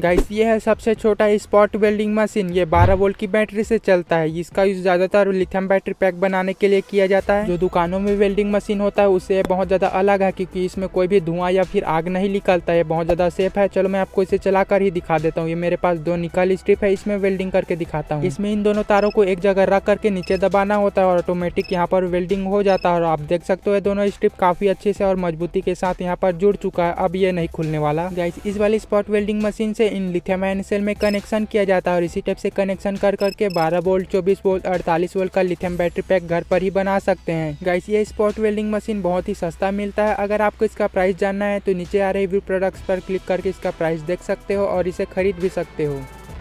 guys ये है सबसे छोटा स्पॉट वेल्डिंग मशीन ये 12 वोल्ट की बैटरी से चलता है इसका यूज ज्यादातर लिथियम बैटरी पैक बनाने के लिए किया जाता है जो दुकानों में वेल्डिंग मशीन होता है उससे बहुत ज्यादा अलग है क्योंकि इसमें कोई भी धुआं या फिर आग नहीं निकलता है बहुत ज्यादा सेफ है चलो मैं आपको इसे चला कर ही दिखा देता हूँ ये मेरे पास दो निकल स्ट्रिप है इसमें वेल्डिंग करके दिखाता हूँ इसमें इन दोनों तारों को एक जगह रख करके नीचे दबाना होता है और ऑटोमेटिक यहाँ पर वेल्डिंग हो जाता है और आप देख सकते हो दोनों स्ट्रिप काफी अच्छे से और मजबूती के साथ यहाँ पर जुड़ चुका है अब ये नहीं खुलने वाला गाइस इस वाली स्पॉट वेल्डिंग मशीन से इन लिथियम आयन सेल में कनेक्शन किया जाता है और इसी टाइप से कनेक्शन कर करके 12 वोल्ट 24 वोल्ट अड़तालीस वोल्ट का लिथियम बैटरी पैक घर पर ही बना सकते हैं गाइस ये स्पॉट वेल्डिंग मशीन बहुत ही सस्ता मिलता है अगर आपको इसका प्राइस जानना है तो नीचे आ रहे व्यू प्रोडक्ट्स पर क्लिक करके इसका प्राइस देख सकते हो और इसे खरीद भी सकते हो